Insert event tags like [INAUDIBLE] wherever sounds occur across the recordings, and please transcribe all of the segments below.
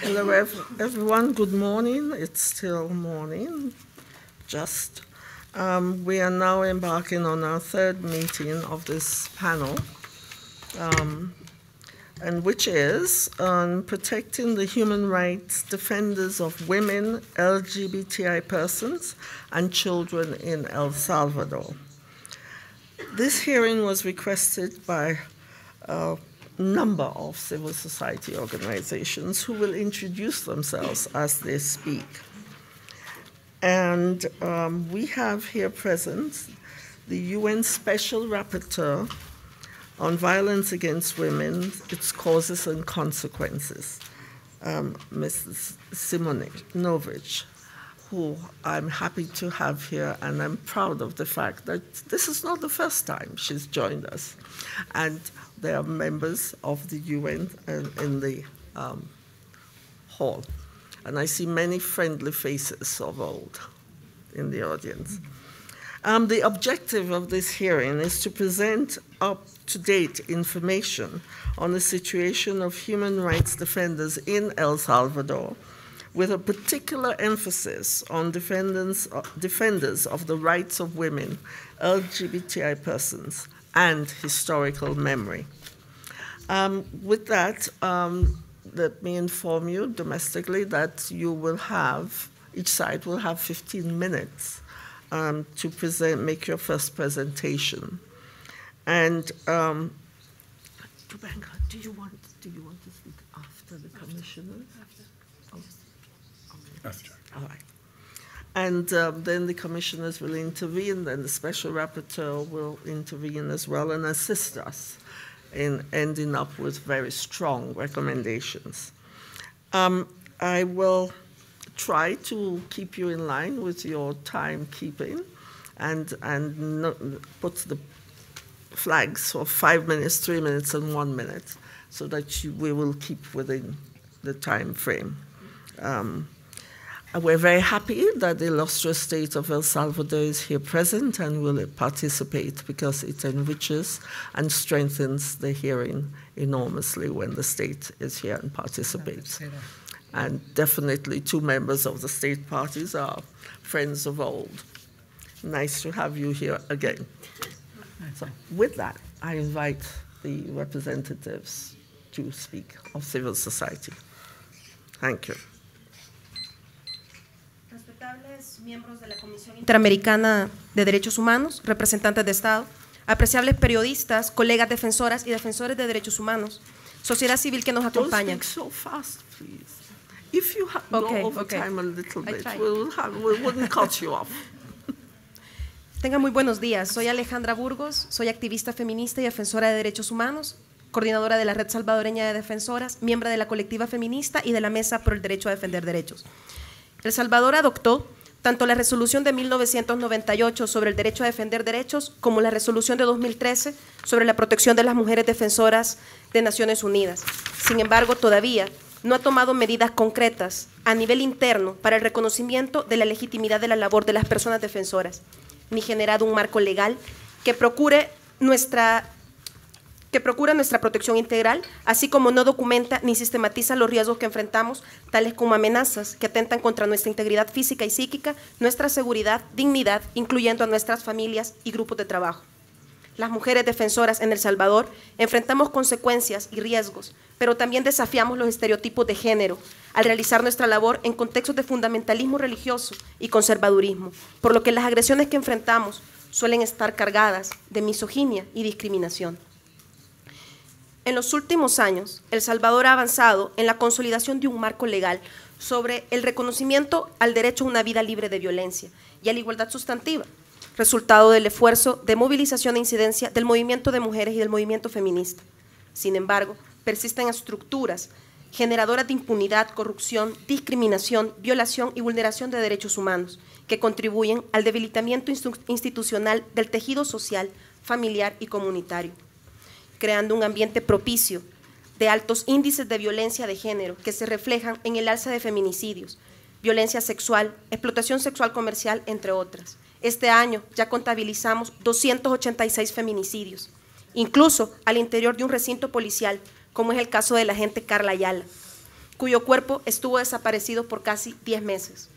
Hello, everyone. Good morning. It's still morning, just. Um, we are now embarking on our third meeting of this panel, um, and which is on protecting the human rights defenders of women, LGBTI persons, and children in El Salvador. This hearing was requested by uh, number of civil society organizations who will introduce themselves as they speak. And um, we have here present the UN Special Rapporteur on Violence Against Women, Its Causes and Consequences, um, Mrs. Simonovic who I'm happy to have here, and I'm proud of the fact that this is not the first time she's joined us. And they are members of the UN in the um, hall. And I see many friendly faces of old in the audience. Um, the objective of this hearing is to present up to date information on the situation of human rights defenders in El Salvador with a particular emphasis on defendants, defenders of the rights of women, LGBTI persons, and historical memory. Um, with that, um, let me inform you domestically that you will have, each side will have 15 minutes um, to present, make your first presentation. And um, do you want do you want to speak after the commissioners? After. All right. And um, then the commissioners will intervene, and the special rapporteur will intervene as well and assist us in ending up with very strong recommendations. Um, I will try to keep you in line with your timekeeping and, and no, put the flags for five minutes, three minutes, and one minute so that you, we will keep within the time frame. Um, we're very happy that the illustrious state of El Salvador is here present and will participate because it enriches and strengthens the hearing enormously when the state is here and participates. And definitely two members of the state parties are friends of old. Nice to have you here again. So with that, I invite the representatives to speak of civil society. Thank you. miembros de la Comisión Interamericana de Derechos Humanos, representantes de Estado, apreciables periodistas, colegas defensoras y defensores de derechos humanos, sociedad civil que nos acompaña. Tengan muy buenos días. Soy Alejandra Burgos, soy activista feminista y defensora de derechos humanos, coordinadora de la Red Salvadoreña de Defensoras, miembro de la colectiva feminista y de la Mesa por el Derecho a Defender Derechos. El Salvador adoptó tanto la resolución de 1998 sobre el derecho a defender derechos como la resolución de 2013 sobre la protección de las mujeres defensoras de Naciones Unidas. Sin embargo, todavía no ha tomado medidas concretas a nivel interno para el reconocimiento de la legitimidad de la labor de las personas defensoras, ni generado un marco legal que procure nuestra que procura nuestra protección integral, así como no documenta ni sistematiza los riesgos que enfrentamos, tales como amenazas que atentan contra nuestra integridad física y psíquica, nuestra seguridad, dignidad, incluyendo a nuestras familias y grupos de trabajo. Las mujeres defensoras en El Salvador enfrentamos consecuencias y riesgos, pero también desafiamos los estereotipos de género al realizar nuestra labor en contextos de fundamentalismo religioso y conservadurismo, por lo que las agresiones que enfrentamos suelen estar cargadas de misoginia y discriminación. En los últimos años, El Salvador ha avanzado en la consolidación de un marco legal sobre el reconocimiento al derecho a una vida libre de violencia y a la igualdad sustantiva, resultado del esfuerzo de movilización e incidencia del movimiento de mujeres y del movimiento feminista. Sin embargo, persisten estructuras generadoras de impunidad, corrupción, discriminación, violación y vulneración de derechos humanos, que contribuyen al debilitamiento institucional del tejido social, familiar y comunitario creando un ambiente propicio de altos índices de violencia de género que se reflejan en el alza de feminicidios, violencia sexual, explotación sexual comercial, entre otras. Este año ya contabilizamos 286 feminicidios, incluso al interior de un recinto policial, como es el caso de la agente Carla Ayala, cuyo cuerpo estuvo desaparecido por casi 10 meses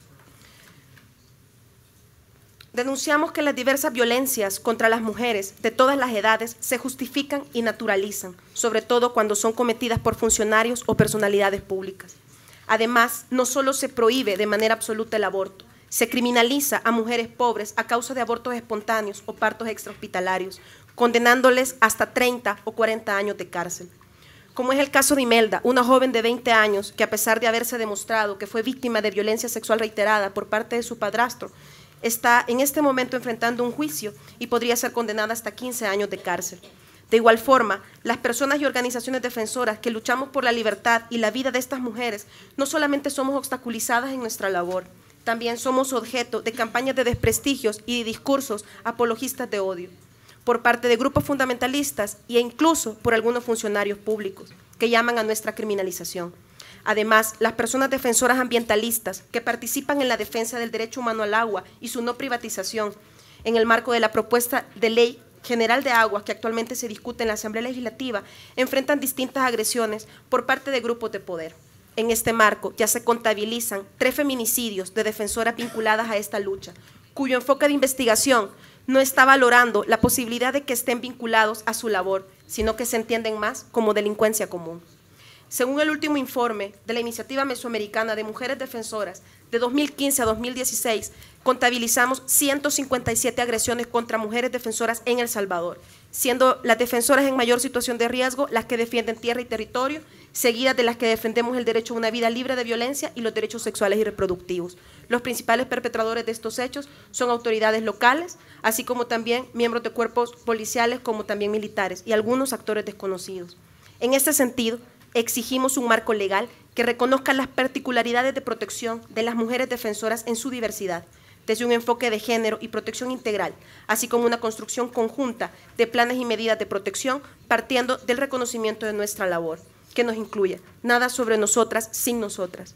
denunciamos que las diversas violencias contra las mujeres de todas las edades se justifican y naturalizan, sobre todo cuando son cometidas por funcionarios o personalidades públicas. Además, no solo se prohíbe de manera absoluta el aborto, se criminaliza a mujeres pobres a causa de abortos espontáneos o partos extrahospitalarios, condenándoles hasta 30 o 40 años de cárcel. Como es el caso de Imelda, una joven de 20 años que a pesar de haberse demostrado que fue víctima de violencia sexual reiterada por parte de su padrastro, está en este momento enfrentando un juicio y podría ser condenada hasta 15 años de cárcel. De igual forma, las personas y organizaciones defensoras que luchamos por la libertad y la vida de estas mujeres no solamente somos obstaculizadas en nuestra labor, también somos objeto de campañas de desprestigios y discursos apologistas de odio por parte de grupos fundamentalistas e incluso por algunos funcionarios públicos que llaman a nuestra criminalización. Además, las personas defensoras ambientalistas que participan en la defensa del derecho humano al agua y su no privatización en el marco de la propuesta de ley General de Aguas que actualmente se discute en la Asamblea Legislativa enfrentan distintas agresiones por parte de grupos de poder. En este marco ya se contabilizan tres feminicidios de defensoras vinculadas a esta lucha, cuyo enfoque de investigación no está valorando la posibilidad de que estén vinculados a su labor, sino que se entienden más como delincuencia común. Según el último informe de la Iniciativa Mesoamericana de Mujeres Defensoras de 2015 a 2016, contabilizamos 157 agresiones contra mujeres defensoras en El Salvador, siendo las defensoras en mayor situación de riesgo las que defienden tierra y territorio, seguidas de las que defendemos el derecho a una vida libre de violencia y los derechos sexuales y reproductivos. Los principales perpetradores de estos hechos son autoridades locales, así como también miembros de cuerpos policiales como también militares y algunos actores desconocidos. En este sentido, exigimos un marco legal que reconozca las particularidades de protección de las mujeres defensoras en su diversidad, desde un enfoque de género y protección integral, así como una construcción conjunta de planes y medidas de protección partiendo del reconocimiento de nuestra labor, que nos incluya nada sobre nosotras sin nosotras.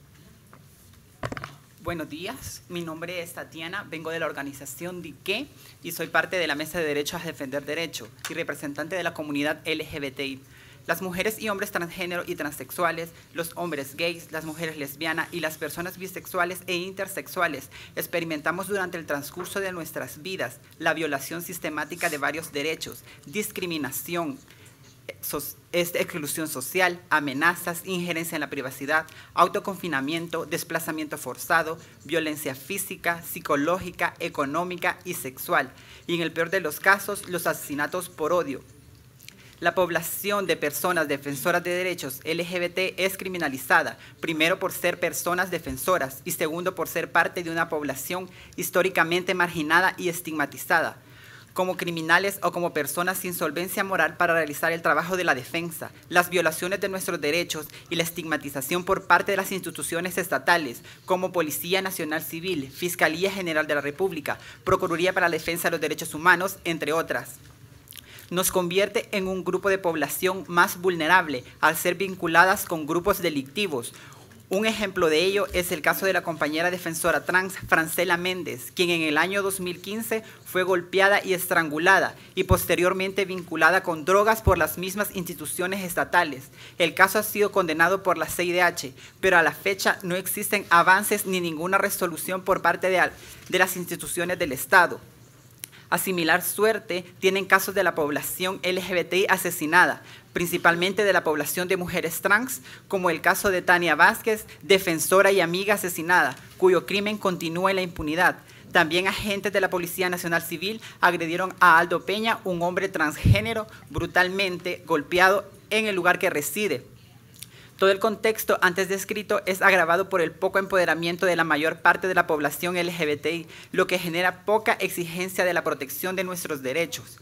Buenos días, mi nombre es Tatiana, vengo de la organización DIQUE y soy parte de la Mesa de Derechos a Defender Derecho y representante de la comunidad LGBTI las mujeres y hombres transgénero y transexuales, los hombres gays, las mujeres lesbianas y las personas bisexuales e intersexuales experimentamos durante el transcurso de nuestras vidas la violación sistemática de varios derechos, discriminación, eh, exclusión social, amenazas, injerencia en la privacidad, autoconfinamiento, desplazamiento forzado, violencia física, psicológica, económica y sexual. Y en el peor de los casos, los asesinatos por odio, la población de personas defensoras de derechos LGBT es criminalizada, primero por ser personas defensoras y segundo por ser parte de una población históricamente marginada y estigmatizada como criminales o como personas sin solvencia moral para realizar el trabajo de la defensa, las violaciones de nuestros derechos y la estigmatización por parte de las instituciones estatales, como Policía Nacional Civil, Fiscalía General de la República, Procuraduría para la Defensa de los Derechos Humanos, entre otras nos convierte en un grupo de población más vulnerable al ser vinculadas con grupos delictivos. Un ejemplo de ello es el caso de la compañera defensora trans Francela Méndez, quien en el año 2015 fue golpeada y estrangulada y posteriormente vinculada con drogas por las mismas instituciones estatales. El caso ha sido condenado por la CIDH, pero a la fecha no existen avances ni ninguna resolución por parte de, de las instituciones del Estado. A similar suerte tienen casos de la población LGBTI asesinada, principalmente de la población de mujeres trans, como el caso de Tania Vázquez, defensora y amiga asesinada, cuyo crimen continúa en la impunidad. También agentes de la Policía Nacional Civil agredieron a Aldo Peña, un hombre transgénero, brutalmente golpeado en el lugar que reside. Todo el contexto antes descrito es agravado por el poco empoderamiento de la mayor parte de la población LGBTI, lo que genera poca exigencia de la protección de nuestros derechos.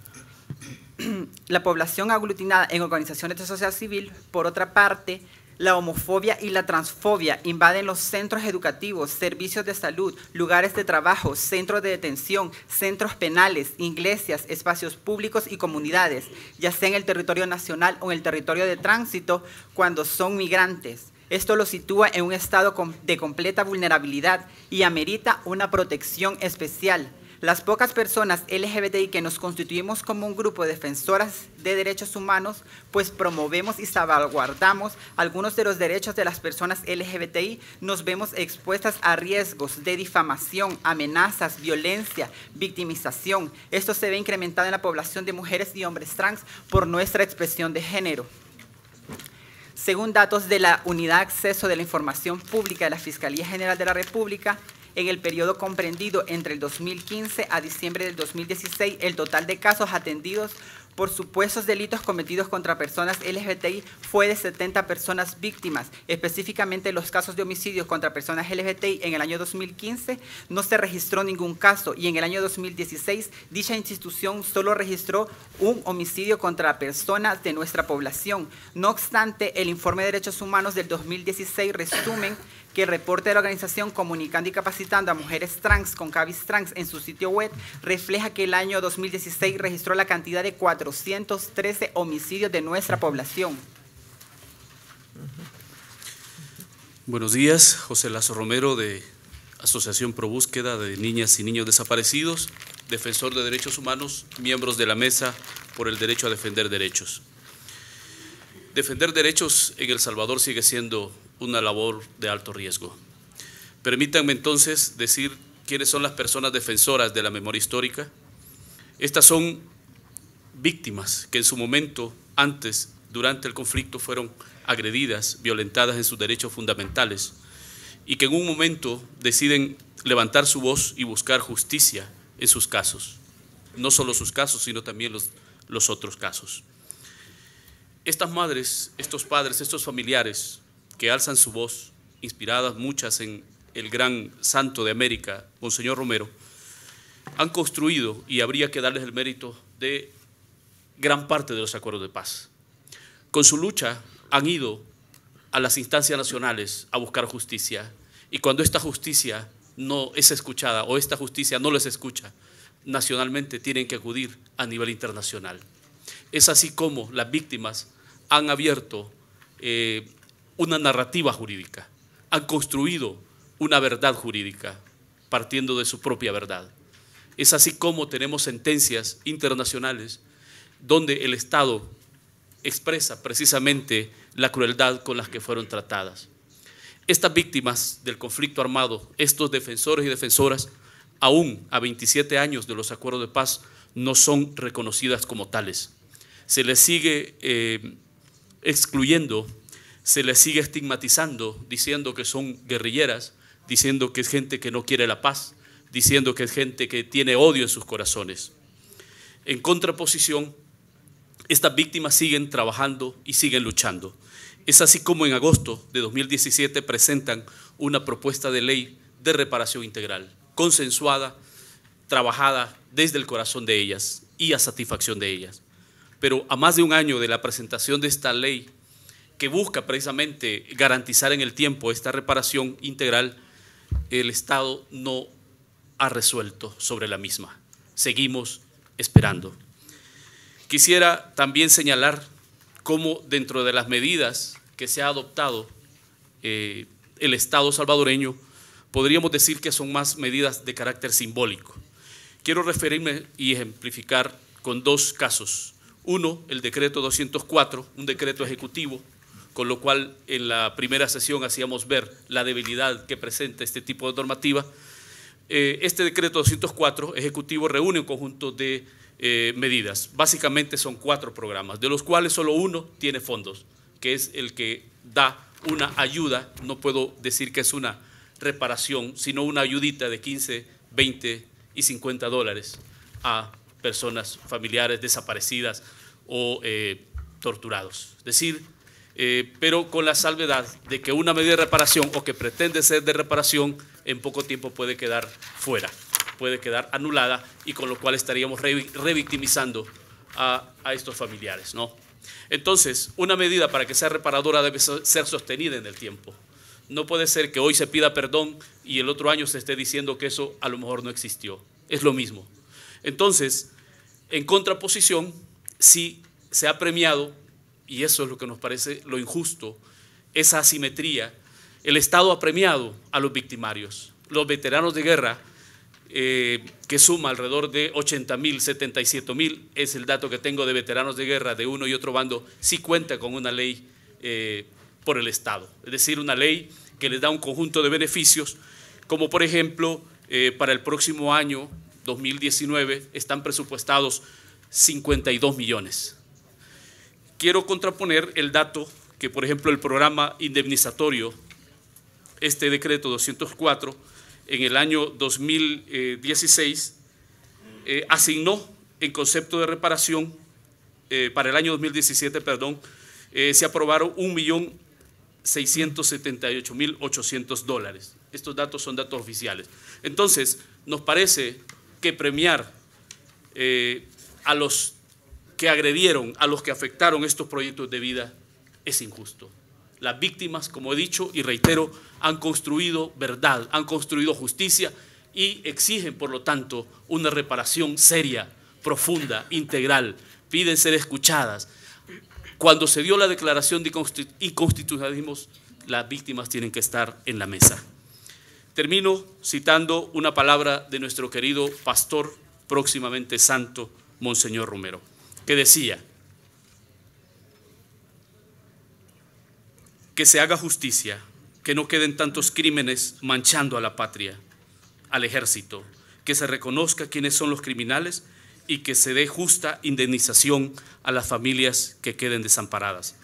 [CLEARS THROAT] La población aglutinada en organizaciones de sociedad civil, por otra parte, la homofobia y la transfobia invaden los centros educativos, servicios de salud, lugares de trabajo, centros de detención, centros penales, iglesias, espacios públicos y comunidades, ya sea en el territorio nacional o en el territorio de tránsito, cuando son migrantes. Esto lo sitúa en un estado de completa vulnerabilidad y amerita una protección especial. Las pocas personas LGBTI que nos constituimos como un grupo de defensoras de derechos humanos, pues promovemos y salvaguardamos algunos de los derechos de las personas LGBTI, nos vemos expuestas a riesgos de difamación, amenazas, violencia, victimización. Esto se ve incrementado en la población de mujeres y hombres trans por nuestra expresión de género. Según datos de la Unidad de Acceso de la Información Pública de la Fiscalía General de la República, en el periodo comprendido entre el 2015 a diciembre del 2016, el total de casos atendidos por supuestos delitos cometidos contra personas LGBTI fue de 70 personas víctimas. Específicamente los casos de homicidios contra personas LGBTI en el año 2015 no se registró ningún caso y en el año 2016 dicha institución solo registró un homicidio contra personas de nuestra población. No obstante, el informe de derechos humanos del 2016 resumen que el reporte de la organización Comunicando y Capacitando a Mujeres Trans con cabis Trans en su sitio web refleja que el año 2016 registró la cantidad de 413 homicidios de nuestra población. Buenos días, José Lazo Romero de Asociación Pro Búsqueda de Niñas y Niños Desaparecidos, defensor de derechos humanos, miembros de la Mesa por el Derecho a Defender Derechos. Defender derechos en El Salvador sigue siendo una labor de alto riesgo. Permítanme entonces decir quiénes son las personas defensoras de la memoria histórica. Estas son víctimas que en su momento, antes, durante el conflicto, fueron agredidas, violentadas en sus derechos fundamentales y que en un momento deciden levantar su voz y buscar justicia en sus casos. No solo sus casos, sino también los, los otros casos. Estas madres, estos padres, estos familiares que alzan su voz, inspiradas muchas en el gran santo de América, Monseñor Romero, han construido, y habría que darles el mérito, de gran parte de los acuerdos de paz. Con su lucha han ido a las instancias nacionales a buscar justicia, y cuando esta justicia no es escuchada o esta justicia no les escucha, nacionalmente tienen que acudir a nivel internacional. Es así como las víctimas han abierto eh, una narrativa jurídica, han construido una verdad jurídica partiendo de su propia verdad. Es así como tenemos sentencias internacionales donde el Estado expresa precisamente la crueldad con las que fueron tratadas. Estas víctimas del conflicto armado, estos defensores y defensoras, aún a 27 años de los acuerdos de paz, no son reconocidas como tales. Se les sigue eh, excluyendo se les sigue estigmatizando, diciendo que son guerrilleras, diciendo que es gente que no quiere la paz, diciendo que es gente que tiene odio en sus corazones. En contraposición, estas víctimas siguen trabajando y siguen luchando. Es así como en agosto de 2017 presentan una propuesta de ley de reparación integral, consensuada, trabajada desde el corazón de ellas y a satisfacción de ellas. Pero a más de un año de la presentación de esta ley que busca precisamente garantizar en el tiempo esta reparación integral, el Estado no ha resuelto sobre la misma. Seguimos esperando. Quisiera también señalar cómo dentro de las medidas que se ha adoptado eh, el Estado salvadoreño, podríamos decir que son más medidas de carácter simbólico. Quiero referirme y ejemplificar con dos casos. Uno, el decreto 204, un decreto ejecutivo con lo cual en la primera sesión hacíamos ver la debilidad que presenta este tipo de normativa. Eh, este decreto 204 ejecutivo reúne un conjunto de eh, medidas. Básicamente son cuatro programas, de los cuales solo uno tiene fondos, que es el que da una ayuda, no puedo decir que es una reparación, sino una ayudita de 15, 20 y 50 dólares a personas familiares desaparecidas o eh, torturados. Es decir, eh, pero con la salvedad de que una medida de reparación o que pretende ser de reparación en poco tiempo puede quedar fuera, puede quedar anulada y con lo cual estaríamos revictimizando a, estos familiares. ¿no? Entonces, una medida para que sea reparadora debe ser sostenida en el tiempo. No puede ser que hoy se pida perdón y el otro año se esté diciendo que eso a lo mejor no existió. Es lo mismo. Entonces, en contraposición, si se ha premiado y eso es lo que nos parece lo injusto, esa asimetría, el Estado ha premiado a los victimarios, los veteranos de guerra, eh, que suma alrededor de 80 mil, 77 mil, es el dato que tengo de veteranos de guerra de uno y otro bando, sí cuenta con una ley eh, por el Estado, es decir, una ley que les da un conjunto de beneficios, como por ejemplo, eh, para el próximo año, 2019, están presupuestados 52 millones quiero contraponer el dato que, por ejemplo, el programa indemnizatorio, este decreto 204, en el año 2016, eh, asignó en concepto de reparación, eh, para el año 2017, perdón, eh, se aprobaron 1.678.800 dólares. Estos datos son datos oficiales. Entonces, nos parece que premiar a los que agredieron, a los que afectaron estos proyectos de vida, es injusto. Las víctimas, como he dicho y reitero, han construido verdad, han construido justicia y exigen, por lo tanto, una reparación seria, profunda, integral. Piden ser escuchadas. Cuando se dio la declaración de inconstitucionalismo, las víctimas tienen que estar en la mesa. Termino citando una palabra de nuestro querido pastor, próximamente santo, Monseñor Romero que decía, que se haga justicia, que no queden tantos crímenes manchando a la patria, al ejército, que se reconozca quiénes son los criminales y que se dé justa indemnización a las familias que queden desamparadas.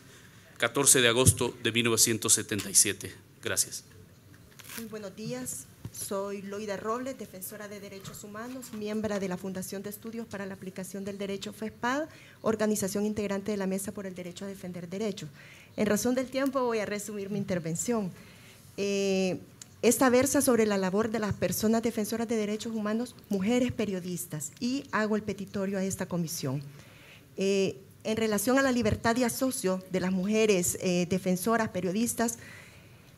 14 de agosto de 1977. Gracias. Muy buenos días. Soy Loida Robles, defensora de derechos humanos, miembro de la Fundación de Estudios para la Aplicación del Derecho FESPAD, organización integrante de la Mesa por el Derecho a Defender Derechos. En razón del tiempo voy a resumir mi intervención. Eh, esta versa sobre la labor de las personas defensoras de derechos humanos, mujeres periodistas, y hago el petitorio a esta comisión. Eh, en relación a la libertad de asocio de las mujeres eh, defensoras periodistas,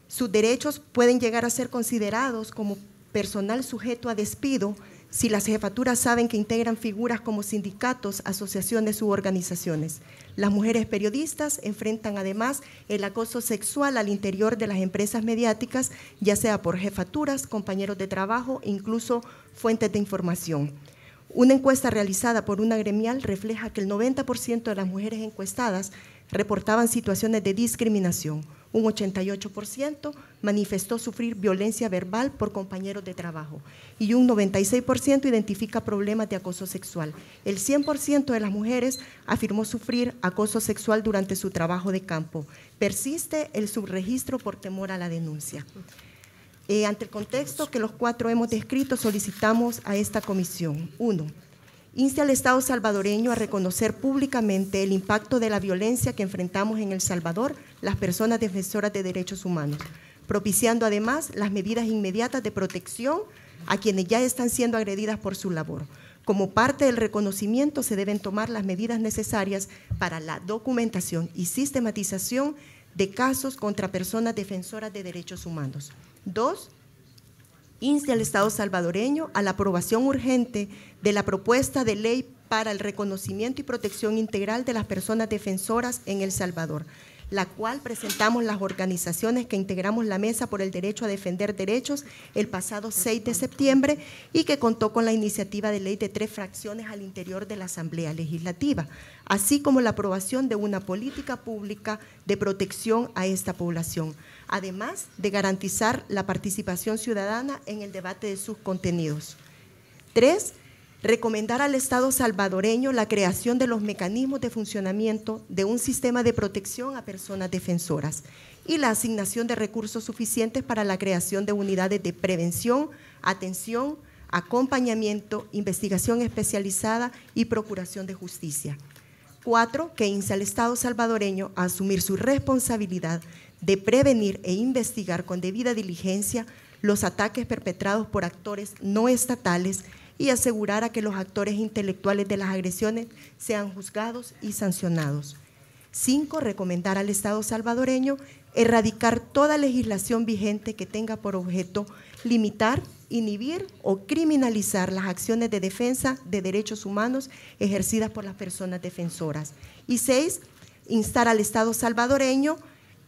sus derechos pueden llegar a ser considerados como personal sujeto a despido si las jefaturas saben que integran figuras como sindicatos, asociaciones u organizaciones. Las mujeres periodistas enfrentan además el acoso sexual al interior de las empresas mediáticas, ya sea por jefaturas, compañeros de trabajo, incluso fuentes de información. Una encuesta realizada por una gremial refleja que el 90% de las mujeres encuestadas reportaban situaciones de discriminación un 88% manifestó sufrir violencia verbal por compañeros de trabajo y un 96% identifica problemas de acoso sexual. El 100% de las mujeres afirmó sufrir acoso sexual durante su trabajo de campo. Persiste el subregistro por temor a la denuncia. Eh, ante el contexto que los cuatro hemos descrito, solicitamos a esta comisión, uno, inste al Estado salvadoreño a reconocer públicamente el impacto de la violencia que enfrentamos en El Salvador las personas defensoras de derechos humanos, propiciando además las medidas inmediatas de protección a quienes ya están siendo agredidas por su labor. Como parte del reconocimiento se deben tomar las medidas necesarias para la documentación y sistematización de casos contra personas defensoras de derechos humanos. Dos, inste al Estado salvadoreño a la aprobación urgente de la propuesta de ley para el reconocimiento y protección integral de las personas defensoras en El Salvador, la cual presentamos las organizaciones que integramos la Mesa por el Derecho a Defender Derechos el pasado 6 de septiembre y que contó con la iniciativa de ley de tres fracciones al interior de la Asamblea Legislativa, así como la aprobación de una política pública de protección a esta población además de garantizar la participación ciudadana en el debate de sus contenidos. Tres, recomendar al Estado salvadoreño la creación de los mecanismos de funcionamiento de un sistema de protección a personas defensoras y la asignación de recursos suficientes para la creación de unidades de prevención, atención, acompañamiento, investigación especializada y procuración de justicia. Cuatro, que insta al Estado salvadoreño a asumir su responsabilidad de prevenir e investigar con debida diligencia los ataques perpetrados por actores no estatales y asegurar a que los actores intelectuales de las agresiones sean juzgados y sancionados. 5. Recomendar al Estado salvadoreño erradicar toda legislación vigente que tenga por objeto limitar, inhibir o criminalizar las acciones de defensa de derechos humanos ejercidas por las personas defensoras. Y seis, Instar al Estado salvadoreño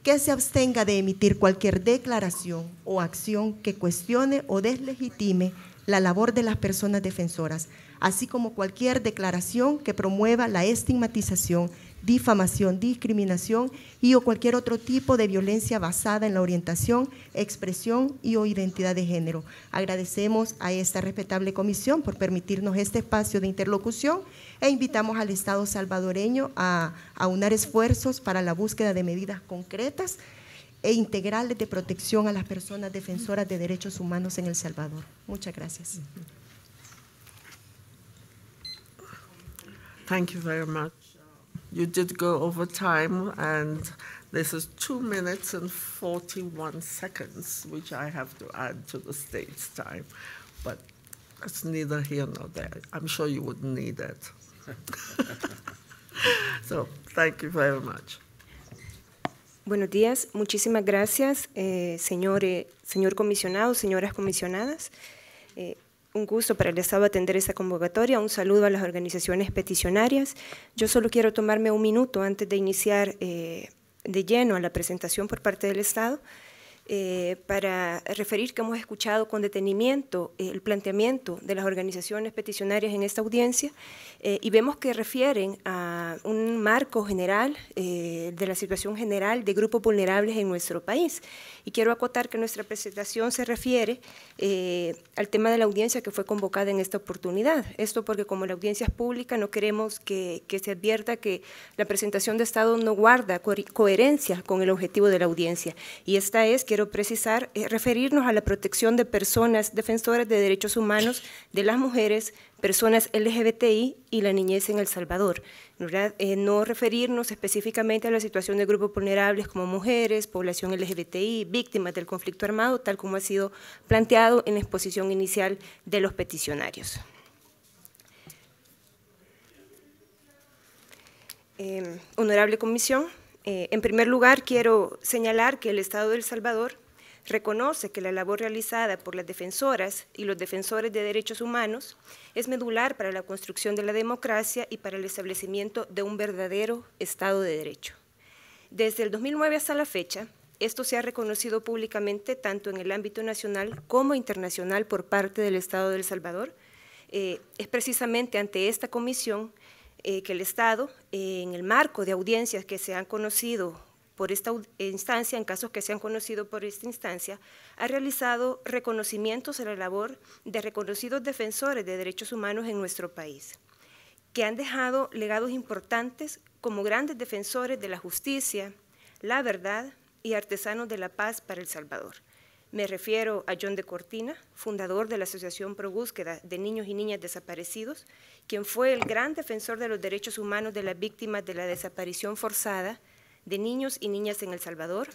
que se abstenga de emitir cualquier declaración o acción que cuestione o deslegitime la labor de las personas defensoras, así como cualquier declaración que promueva la estigmatización difamación, discriminación y o cualquier otro tipo de violencia basada en la orientación, expresión y o identidad de género. Agradecemos a esta respetable comisión por permitirnos este espacio de interlocución e invitamos al Estado salvadoreño a aunar esfuerzos para la búsqueda de medidas concretas e integrales de protección a las personas defensoras de derechos humanos en El Salvador. Muchas gracias. Thank you did go over time, and this is two minutes and 41 seconds, which I have to add to the state's time. But it's neither here nor there. I'm sure you wouldn't need it. [LAUGHS] so, thank you very much. Buenos días, muchísimas gracias, eh, señor, señor comisionado, señoras comisionadas. Eh, Un gusto para el Estado atender esta convocatoria. Un saludo a las organizaciones peticionarias. Yo solo quiero tomarme un minuto antes de iniciar eh, de lleno a la presentación por parte del Estado eh, para referir que hemos escuchado con detenimiento eh, el planteamiento de las organizaciones peticionarias en esta audiencia y vemos que refieren a un marco general de la situación general de grupos vulnerables en nuestro país. Y quiero acotar que nuestra presentación se refiere eh, al tema de la audiencia que fue convocada en esta oportunidad. Esto porque como la audiencia es pública, no queremos que, se advierta que la presentación de Estado no guarda coherencia con el objetivo de la audiencia. Y esta es, quiero precisar, eh, referirnos a la protección de personas defensoras de derechos humanos, de las mujeres, personas LGBTI y la niñez en El Salvador. Eh, no referirnos específicamente a la situación de grupos vulnerables como mujeres, población LGBTI, víctimas del conflicto armado, tal como ha sido planteado en la exposición inicial de los peticionarios. Eh, honorable Comisión, eh, en primer lugar quiero señalar que el Estado de El Salvador reconoce que la labor realizada por las defensoras y los defensores de derechos humanos es medular para la construcción de la democracia y para el establecimiento de un verdadero Estado de Derecho. Desde el 2009 hasta la fecha, esto se ha reconocido públicamente tanto en el ámbito nacional como internacional por parte del Estado de El Salvador. Eh, es precisamente ante esta comisión eh, que el Estado, eh, en el marco de audiencias que se han conocido por esta instancia, en casos que se han conocido por esta instancia, ha realizado reconocimientos a la labor de reconocidos defensores de derechos humanos en nuestro país, que han dejado legados importantes como grandes defensores de la justicia, la verdad y artesanos de la paz para El Salvador. Me refiero a John de Cortina, fundador de la Asociación Pro Búsqueda de Niños y Niñas Desaparecidos, quien fue el gran defensor de los derechos humanos de las víctimas de la desaparición forzada de Niños y Niñas en El Salvador,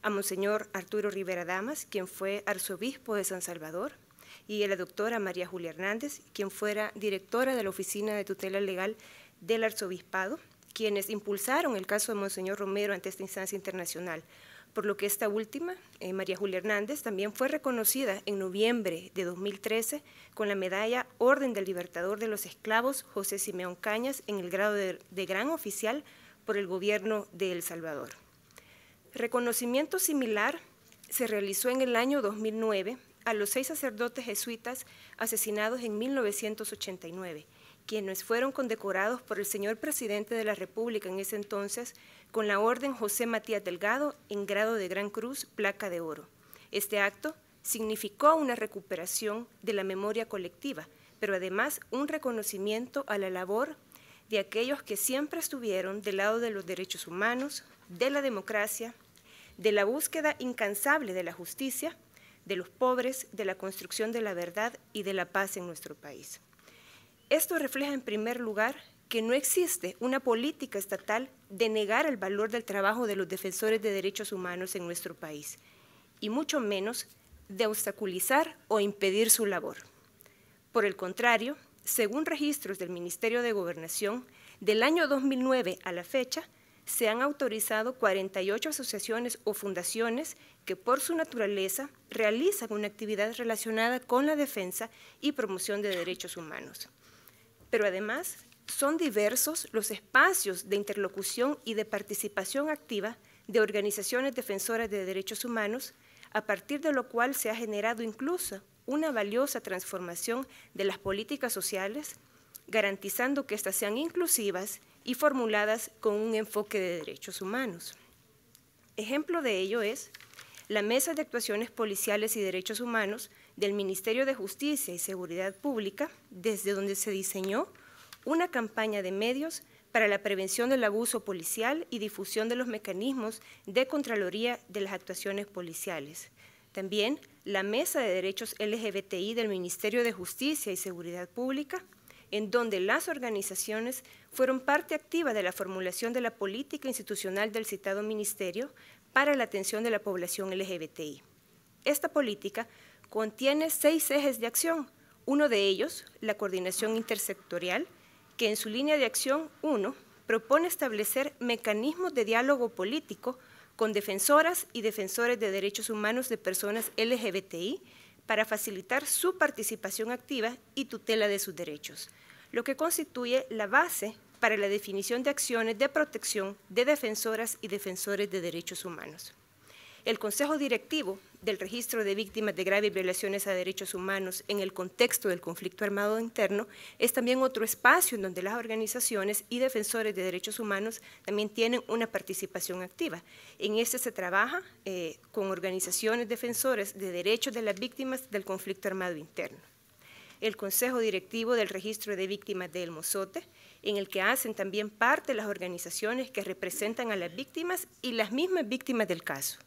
a Monseñor Arturo Rivera Damas, quien fue arzobispo de San Salvador, y a la doctora María Julia Hernández, quien fuera directora de la Oficina de Tutela Legal del Arzobispado, quienes impulsaron el caso de Monseñor Romero ante esta instancia internacional, por lo que esta última, eh, María Julia Hernández, también fue reconocida en noviembre de 2013 con la medalla Orden del Libertador de los Esclavos José Simeón Cañas en el grado de Gran Oficial por el gobierno de El Salvador. Reconocimiento similar se realizó en el año 2009 a los seis sacerdotes jesuitas asesinados en 1989, quienes fueron condecorados por el señor presidente de la República en ese entonces con la Orden José Matías Delgado en grado de Gran Cruz, placa de oro. Este acto significó una recuperación de la memoria colectiva, pero además un reconocimiento a la labor de aquellos que siempre estuvieron del lado de los derechos humanos, de la democracia, de la búsqueda incansable de la justicia, de los pobres, de la construcción de la verdad y de la paz en nuestro país. Esto refleja en primer lugar que no existe una política estatal de negar el valor del trabajo de los defensores de derechos humanos en nuestro país, y mucho menos de obstaculizar o impedir su labor. Por el contrario, según registros del Ministerio de Gobernación, del año 2009 a la fecha, se han autorizado 48 asociaciones o fundaciones que por su naturaleza realizan una actividad relacionada con la defensa y promoción de derechos humanos. Pero además, son diversos los espacios de interlocución y de participación activa de organizaciones defensoras de derechos humanos, a partir de lo cual se ha generado incluso una valiosa transformación de las políticas sociales, garantizando que éstas sean inclusivas y formuladas con un enfoque de derechos humanos. Ejemplo de ello es la Mesa de Actuaciones Policiales y Derechos Humanos del Ministerio de Justicia y Seguridad Pública, desde donde se diseñó una campaña de medios para la prevención del abuso policial y difusión de los mecanismos de Contraloría de las actuaciones policiales, también la Mesa de Derechos LGBTI del Ministerio de Justicia y Seguridad Pública, en donde las organizaciones fueron parte activa de la formulación de la política institucional del citado ministerio para la atención de la población LGBTI. Esta política contiene seis ejes de acción, uno de ellos, la coordinación intersectorial, que en su línea de acción 1 propone establecer mecanismos de diálogo político con defensoras y defensores de derechos humanos de personas LGBTI para facilitar su participación activa y tutela de sus derechos, lo que constituye la base para la definición de acciones de protección de defensoras y defensores de derechos humanos el Consejo Directivo del Registro de Víctimas de Graves Violaciones a Derechos Humanos en el contexto del conflicto armado interno es también otro espacio en donde las organizaciones y defensores de derechos humanos también tienen una participación activa. En este se trabaja eh, con organizaciones defensores de derechos de las víctimas del conflicto armado interno. El Consejo Directivo del Registro de Víctimas de El Mozote, en el que hacen también parte las organizaciones que representan a las víctimas y las mismas víctimas del caso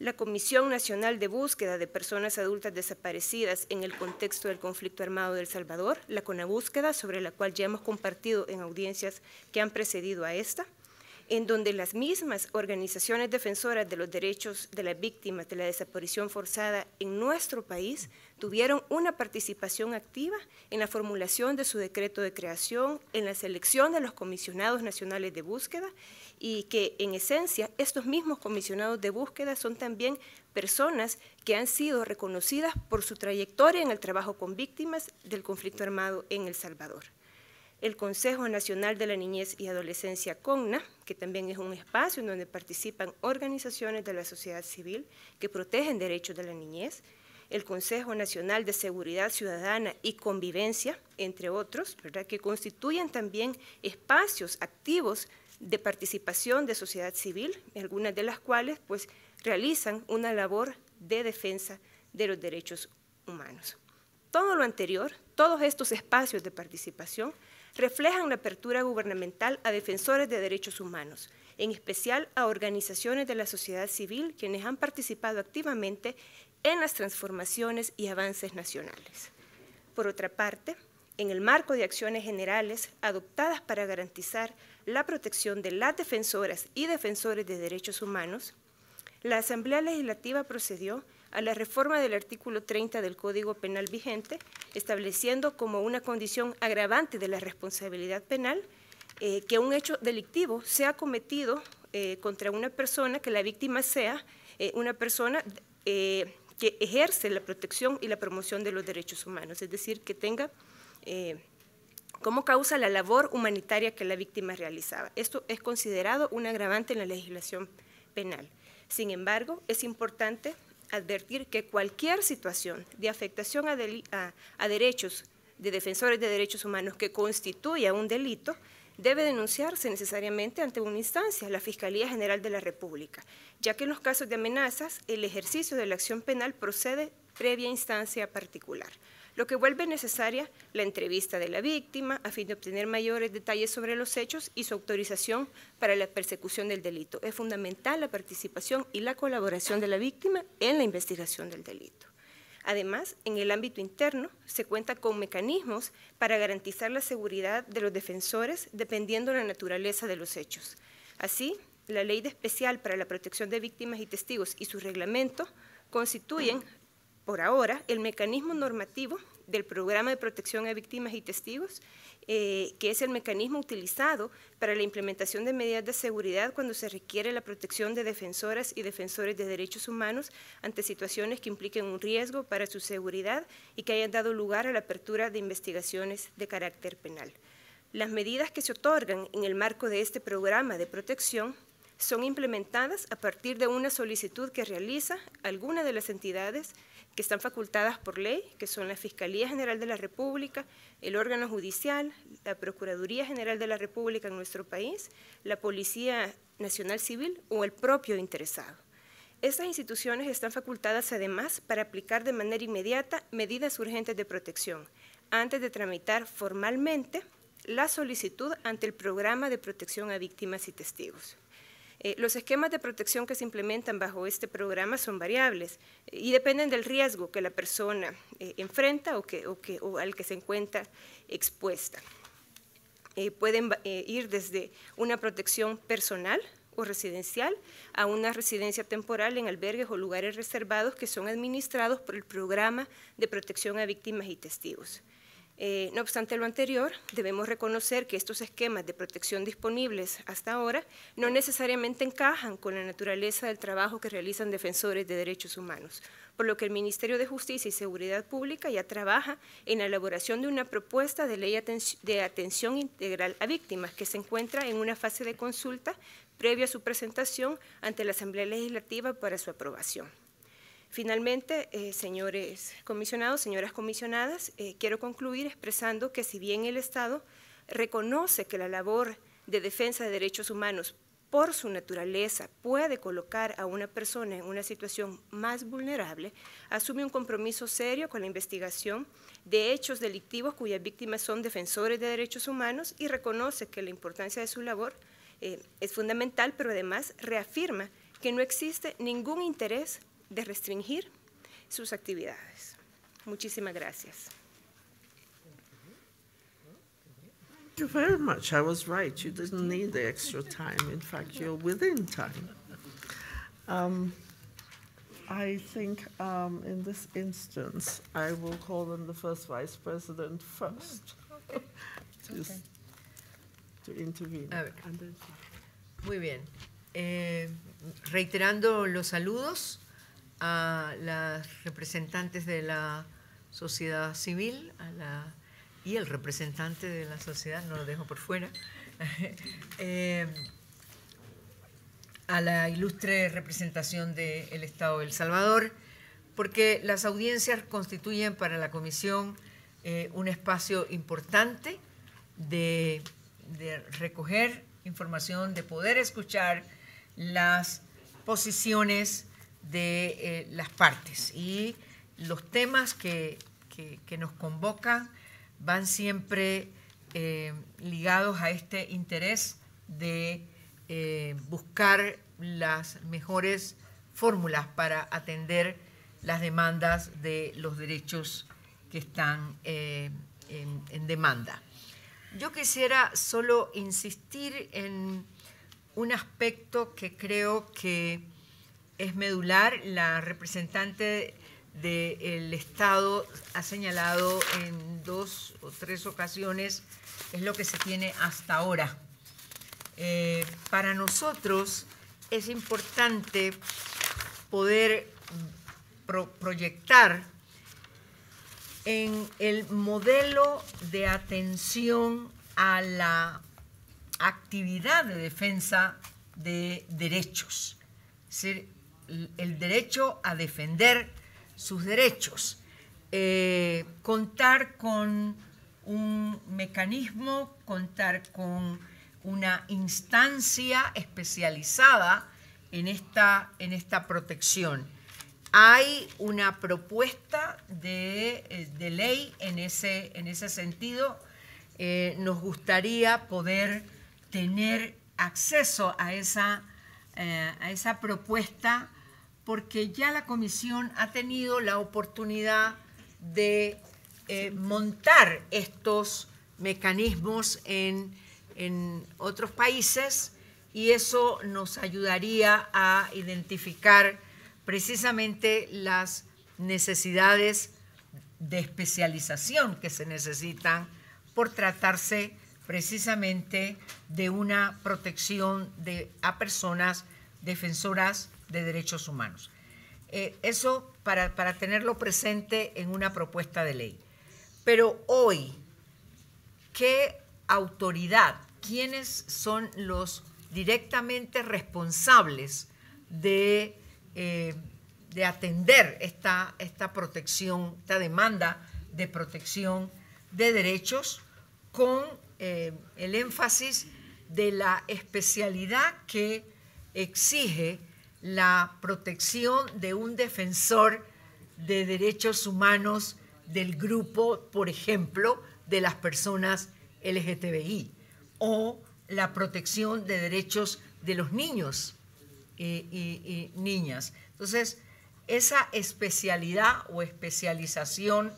la Comisión Nacional de Búsqueda de Personas Adultas Desaparecidas en el contexto del conflicto armado de El Salvador, la CONABúsqueda, sobre la cual ya hemos compartido en audiencias que han precedido a esta, en donde las mismas organizaciones defensoras de los derechos de las víctimas de la desaparición forzada en nuestro país tuvieron una participación activa en la formulación de su decreto de creación, en la selección de los comisionados nacionales de búsqueda y que en esencia estos mismos comisionados de búsqueda son también personas que han sido reconocidas por su trayectoria en el trabajo con víctimas del conflicto armado en El Salvador el Consejo Nacional de la Niñez y Adolescencia CONNA, que también es un espacio en donde participan organizaciones de la sociedad civil que protegen derechos de la niñez, el Consejo Nacional de Seguridad Ciudadana y Convivencia, entre otros, que constituyen también espacios activos de participación de sociedad civil, algunas de las cuales pues, realizan una labor de defensa de los derechos humanos. Todo lo anterior, todos estos espacios de participación reflejan la apertura gubernamental a defensores de derechos humanos, en especial a organizaciones de la sociedad civil quienes han participado activamente en las transformaciones y avances nacionales. Por otra parte, en el marco de acciones generales adoptadas para garantizar la protección de las defensoras y defensores de derechos humanos, la Asamblea Legislativa procedió a la reforma del artículo 30 del Código Penal vigente, estableciendo como una condición agravante de la responsabilidad penal eh, que un hecho delictivo sea cometido eh, contra una persona, que la víctima sea eh, una persona que ejerce la protección y la promoción de los derechos humanos, es decir, que tenga eh, como causa la labor humanitaria que la víctima realizaba. Esto es considerado un agravante en la legislación penal. Sin embargo, es importante advertir que cualquier situación de afectación a derechos de defensores de derechos humanos que constituya un delito debe denunciarse necesariamente ante una instancia, la Fiscalía General de la República, ya que en los casos de amenazas el ejercicio de la acción penal procede previa instancia particular lo que vuelve necesaria la entrevista de la víctima a fin de obtener mayores detalles sobre los hechos y su autorización para la persecución del delito. Es fundamental la participación y la colaboración de la víctima en la investigación del delito. Además, en el ámbito interno se cuenta con mecanismos para garantizar la seguridad de los defensores dependiendo de la naturaleza de los hechos. Así, la Ley Especial para la Protección de Víctimas y Testigos y su reglamento constituyen, por ahora, el mecanismo normativo del Programa de Protección a Víctimas y Testigos eh, que es el mecanismo utilizado para la implementación de medidas de seguridad cuando se requiere la protección de defensoras y defensores de derechos humanos ante situaciones que impliquen un riesgo para su seguridad y que hayan dado lugar a la apertura de investigaciones de carácter penal. Las medidas que se otorgan en el marco de este programa de protección son implementadas a partir de una solicitud que realiza alguna de las entidades que están facultadas por ley, que son la Fiscalía General de la República, el órgano judicial, la Procuraduría General de la República en nuestro país, la Policía Nacional Civil o el propio interesado. Estas instituciones están facultadas además para aplicar de manera inmediata medidas urgentes de protección, antes de tramitar formalmente la solicitud ante el Programa de Protección a Víctimas y Testigos. Eh, los esquemas de protección que se implementan bajo este programa son variables y dependen del riesgo que la persona eh, enfrenta o, al que se encuentra expuesta. Eh, pueden ir desde una protección personal o residencial a una residencia temporal en albergues o lugares reservados que son administrados por el Programa de Protección a Víctimas y Testigos. Eh, no obstante lo anterior, debemos reconocer que estos esquemas de protección disponibles hasta ahora no necesariamente encajan con la naturaleza del trabajo que realizan defensores de derechos humanos, por lo que el Ministerio de Justicia y Seguridad Pública ya trabaja en la elaboración de una propuesta de ley de atención integral a víctimas que se encuentra en una fase de consulta previa a su presentación ante la Asamblea Legislativa para su aprobación. Finalmente, eh, señores comisionados, señoras comisionadas, eh, quiero concluir expresando que si bien el Estado reconoce que la labor de defensa de derechos humanos por su naturaleza puede colocar a una persona en una situación más vulnerable, asume un compromiso serio con la investigación de hechos delictivos cuyas víctimas son defensores de derechos humanos y reconoce que la importancia de su labor eh, es fundamental, pero además reafirma que no existe ningún interés de restringir sus actividades. Muchísimas gracias. Thank you very much. I was right. You didn't need the extra time. In fact, you're within time. Um, I think um, in this instance, I will call on the first vice president first [LAUGHS] to, Muy bien. Eh, reiterando los saludos a las representantes de la sociedad civil y el representante de la sociedad, no lo dejo por fuera, [LAUGHS] eh, a la ilustre representación del Estado de El Salvador, porque las audiencias constituyen para la Comisión eh, un espacio importante de recoger información, de poder escuchar las posiciones de eh, las partes. Y los temas que, nos convocan van siempre eh, ligados a este interés de eh, buscar las mejores fórmulas para atender las demandas de los derechos que están en, demanda. Yo quisiera solo insistir en un aspecto que creo que es medular. La representante del Estado ha señalado en dos o tres ocasiones es lo que se tiene hasta ahora. Eh, para nosotros es importante poder proyectar en el modelo de atención a la actividad de defensa de derechos el derecho a defender sus derechos, eh, contar con un mecanismo, contar con una instancia especializada en esta, en esta protección. Hay una propuesta de, eh, ley en ese, en ese sentido. Eh, nos gustaría poder tener acceso a esa, a esa propuesta porque ya la comisión ha tenido la oportunidad de eh, montar estos mecanismos en, otros países y eso nos ayudaría a identificar precisamente las necesidades de especialización que se necesitan por tratarse precisamente de una protección de, a personas defensoras de Derechos Humanos. Eh, eso para, tenerlo presente en una propuesta de ley. Pero hoy, ¿qué autoridad, quiénes son los directamente responsables de, eh, de atender esta, esta protección, esta demanda de protección de derechos con eh, el énfasis de la especialidad que exige la protección de un defensor de derechos humanos del grupo, por ejemplo, de las personas LGTBI, o la protección de derechos de los niños eh, y, niñas. Entonces, esa especialidad o especialización,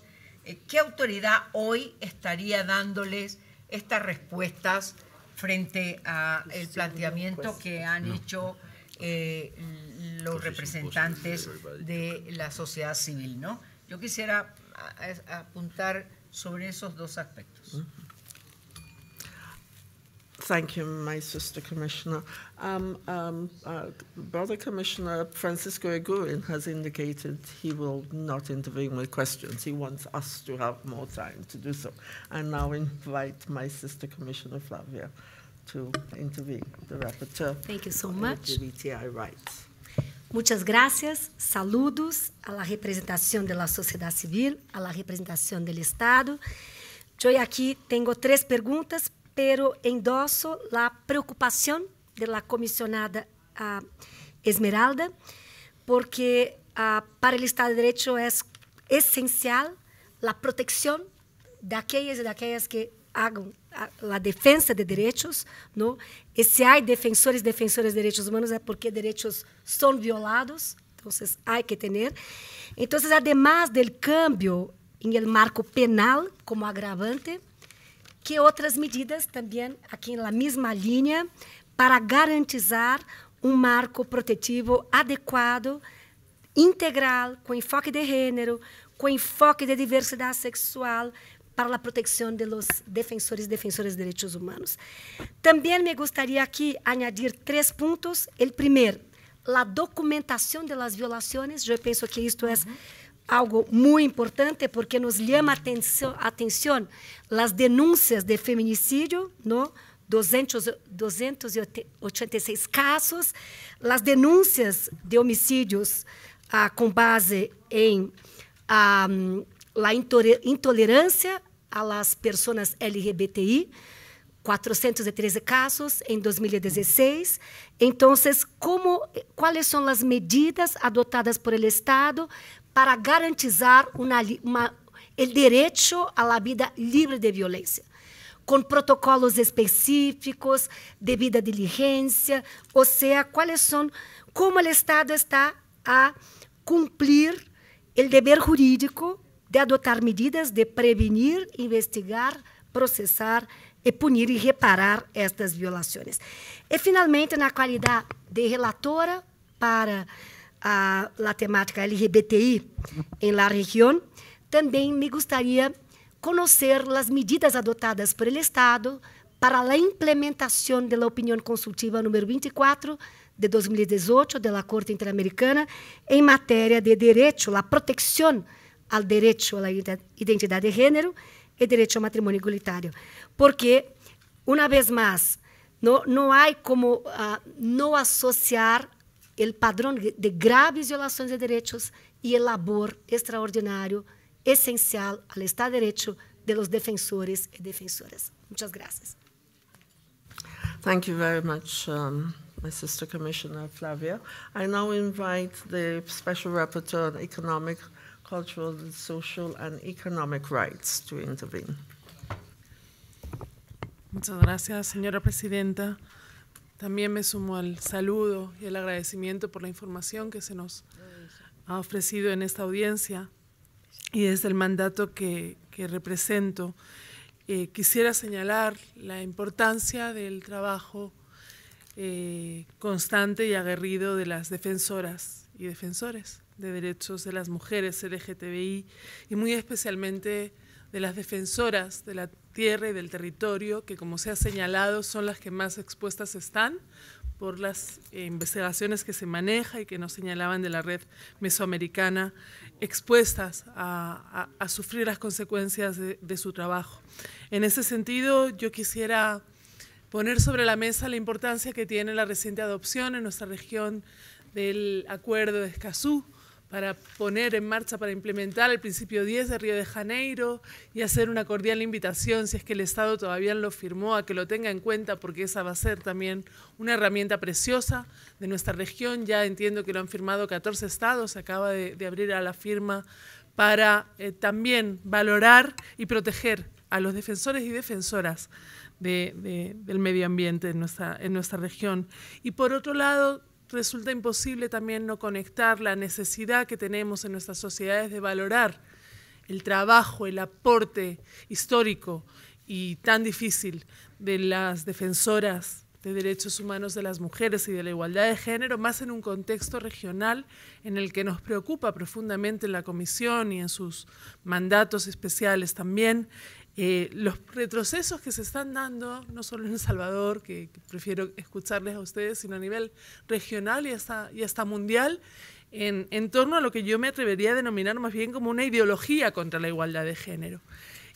eh, ¿qué autoridad hoy estaría dándoles estas respuestas frente al planteamiento pues, que han hecho eh, los representantes de la sociedad civil, ¿no? Yo quisiera apuntar sobre esos dos aspectos. Gracias mm. mi Thank you, my sister commissioner. Um, um, uh, Brother Commissioner Francisco Egurin has indicated he will not intervene with questions. He wants us to have more time to do so. I now invite my sister commissioner Flavia. to intervene, the rapporteur. Thank you so much. rights. Muchas gracias, saludos a la representación de la sociedad civil, a la representación del Estado. Yo aquí tengo tres preguntas, pero endosso la preocupación de la comisionada uh, Esmeralda, porque uh, para el Estado de Derecho es esencial la protección de aquellas y de aquellas que hagam a defesa de direitos, não? E se há defensores e defensoras de direitos humanos é porque direitos são violados, então há que ter. Então, además do câmbio em el marco penal como agravante, que outras medidas também aqui na mesma linha para garantizar um marco protetivo adequado, integral, com enfoque de gênero, com enfoque de diversidade sexual, para a proteção de los defensores e defensoras de direitos humanos. Também me gostaria aqui añadir três pontos. O primeiro, a documentação das violações. Eu penso que isto é algo muito importante porque nos llama a atenção. As denúncias de feminicídio, ¿no? 200, 286 casos, As denúncias de homicídios ah, base em um, la intolerância a las personas LGBTI, 413 casos em 2016. Então, como, quais são as medidas adotadas por ele Estado para garantizar uma, uma, o direito à vida livre de violência? Com protocolos específicos, devida diligência, ou seja, quais são, como o Estado está a cumprir o dever jurídico de adotar medidas de prevenir, investigar, processar e punir e reparar estas violações. E, finalmente, na qualidade de relatora para a, a temática LGBTI em la região, também me gostaria conhecer as medidas adotadas por el Estado para a implementação da opinião consultiva número 24 de 2018 da Corte Interamericana em matéria de direito à proteção ao direito à identidade de género y direito ao matrimônio igualitário. Porque, uma vez mais não não há como uh, ah, associar o padrão de graves violações de direitos e o labor extraordinário essencial ao Estado de Direito, de los defensores e defensoras. Muito obrigada. Thank you very much, um, my sister Commissioner Flavia. I now invite the Special Rapporteur on Economic cultural, social, and economic rights to intervene. Muchas gracias, señora presidenta. También me sumo al saludo y el agradecimiento por la información que se nos ha ofrecido en esta audiencia y desde el mandato que, represento. Eh, quisiera señalar la importancia del trabajo eh, constante y aguerrido de las defensoras y defensores de derechos de las mujeres LGTBI y muy especialmente de las defensoras de la tierra y del territorio, que como se ha señalado son las que más expuestas están por las eh, investigaciones que se maneja y que nos señalaban de la red mesoamericana, expuestas a, sufrir las consecuencias de, de, su trabajo. En ese sentido, yo quisiera poner sobre la mesa la importancia que tiene la reciente adopción en nuestra región del Acuerdo de Escazú, para poner en marcha, para implementar el principio 10 de Río de Janeiro y hacer una cordial invitación, si es que el Estado todavía lo firmó, a que lo tenga en cuenta porque esa va a ser también una herramienta preciosa de nuestra región. Ya entiendo que lo han firmado 14 estados, se acaba de, abrir a la firma para eh, también valorar y proteger a los defensores y defensoras del medio ambiente en nuestra, en nuestra región. Y por otro lado, resulta imposible también no conectar la necesidad que tenemos en nuestras sociedades de valorar el trabajo, el aporte histórico y tan difícil de las defensoras de derechos humanos de las mujeres y de la igualdad de género, más en un contexto regional en el que nos preocupa profundamente la Comisión y en sus mandatos especiales también eh, los retrocesos que se están dando, no solo en El Salvador, que, prefiero escucharles a ustedes, sino a nivel regional y hasta, y hasta mundial, en, torno a lo que yo me atrevería a denominar más bien como una ideología contra la igualdad de género.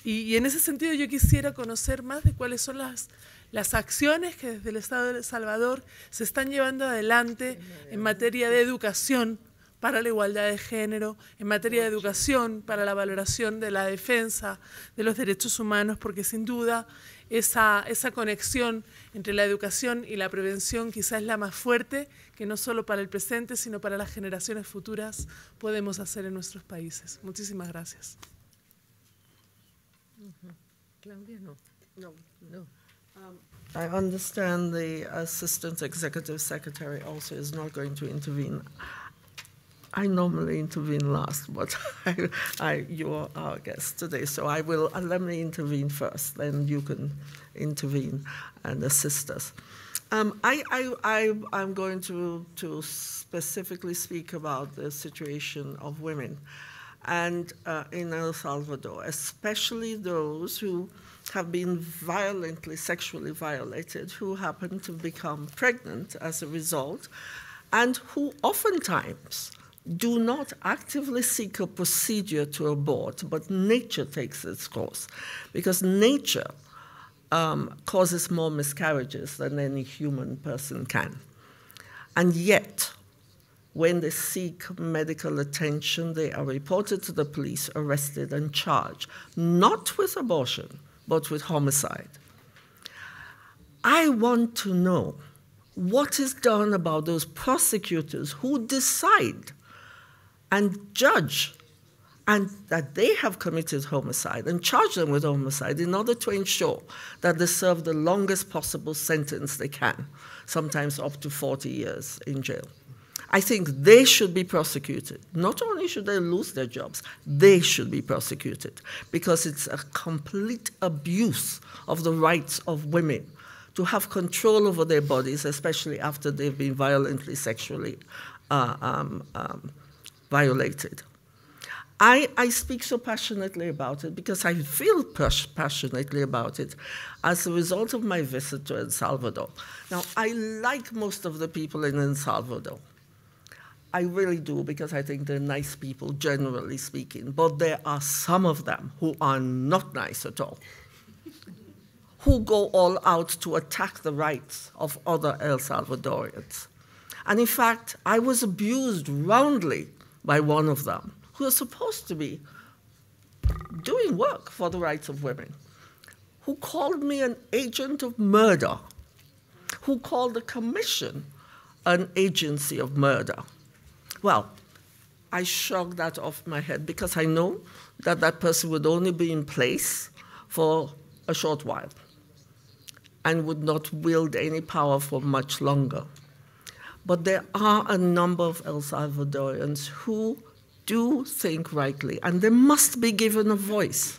Y, en ese sentido yo quisiera conocer más de cuáles son las, las acciones que desde el Estado de El Salvador se están llevando adelante en materia de educación para la igualdad de género, en materia de educación, para la valoración de la defensa de los derechos humanos, porque sin duda esa, esa conexión entre la educación y la prevención quizás es la más fuerte que no solo para el presente, sino para las generaciones futuras podemos hacer en nuestros países. Muchísimas gracias. Claudia, no. No. no. Um, I understand the Assistant Executive Secretary also is not going to intervene. I normally intervene last, but [LAUGHS] I, I, you are our guest today, so I will uh, let me intervene first, then you can intervene and assist us. Um, I, I, I, am going to, to specifically speak about the situation of women and uh, in El Salvador, especially those who have been violently sexually violated, who happen to become pregnant as a result, and who oftentimes do not actively seek a procedure to abort, but nature takes its course, because nature um, causes more miscarriages than any human person can. And yet, when they seek medical attention, they are reported to the police, arrested, and charged, not with abortion, but with homicide. I want to know what is done about those prosecutors who decide and judge and that they have committed homicide and charge them with homicide in order to ensure that they serve the longest possible sentence they can, sometimes up to 40 years in jail. I think they should be prosecuted. Not only should they lose their jobs, they should be prosecuted because it's a complete abuse of the rights of women to have control over their bodies, especially after they've been violently sexually uh, um, um, violated. I, I speak so passionately about it because I feel passionately about it as a result of my visit to El Salvador. Now, I like most of the people in El Salvador. I really do because I think they're nice people, generally speaking. But there are some of them who are not nice at all, who go all out to attack the rights of other El Salvadorians. And in fact, I was abused roundly by one of them, who are supposed to be doing work for the rights of women, who called me an agent of murder, who called the commission an agency of murder. Well, I shrugged that off my head because I know that that person would only be in place for a short while and would not wield any power for much longer. But there are a number of El Salvadorians who do think rightly, and they must be given a voice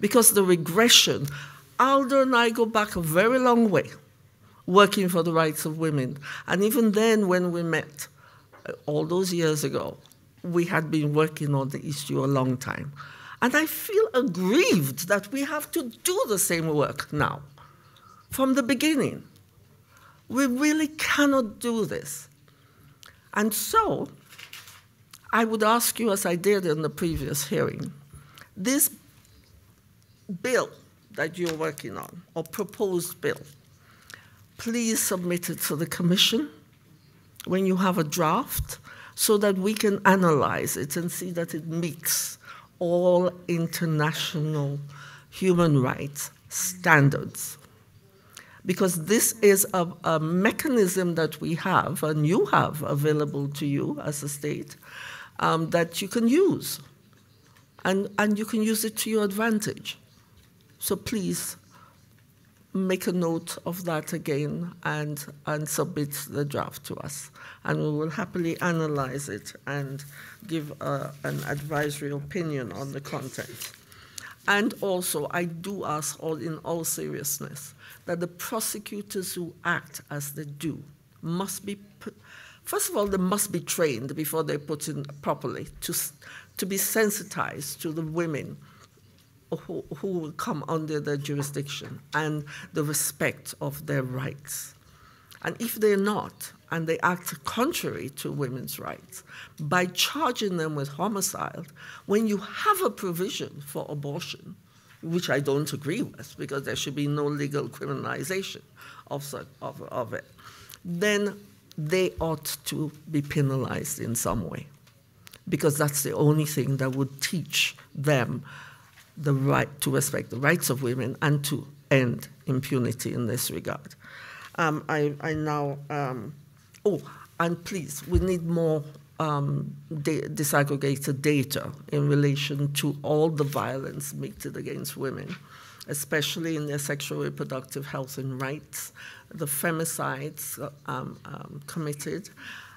because the regression, Aldo and I go back a very long way working for the rights of women. And even then, when we met uh, all those years ago, we had been working on the issue a long time. And I feel aggrieved that we have to do the same work now from the beginning. We really cannot do this. And so, I would ask you, as I did in the previous hearing, this bill that you're working on, or proposed bill, please submit it to the commission when you have a draft so that we can analyze it and see that it meets all international human rights standards because this is a, a mechanism that we have and you have available to you as a state um, that you can use. And, and you can use it to your advantage. So please make a note of that again and, and submit the draft to us. And we will happily analyze it and give uh, an advisory opinion on the content. And also, I do ask all in all seriousness that the prosecutors who act as they do must be, first of all, they must be trained before they put in properly to, to be sensitized to the women who, who will come under their jurisdiction and the respect of their rights. And if they're not, and they act contrary to women's rights by charging them with homicide when you have a provision for abortion, which I don't agree with because there should be no legal criminalization of, such, of, of it, then they ought to be penalized in some way because that's the only thing that would teach them the right to respect the rights of women and to end impunity in this regard. Um, I, I, now. Um, Oh, and please, we need more um, disaggregated data in relation to all the violence meted against women, especially in their sexual reproductive health and rights, the femicides uh, um, um, committed,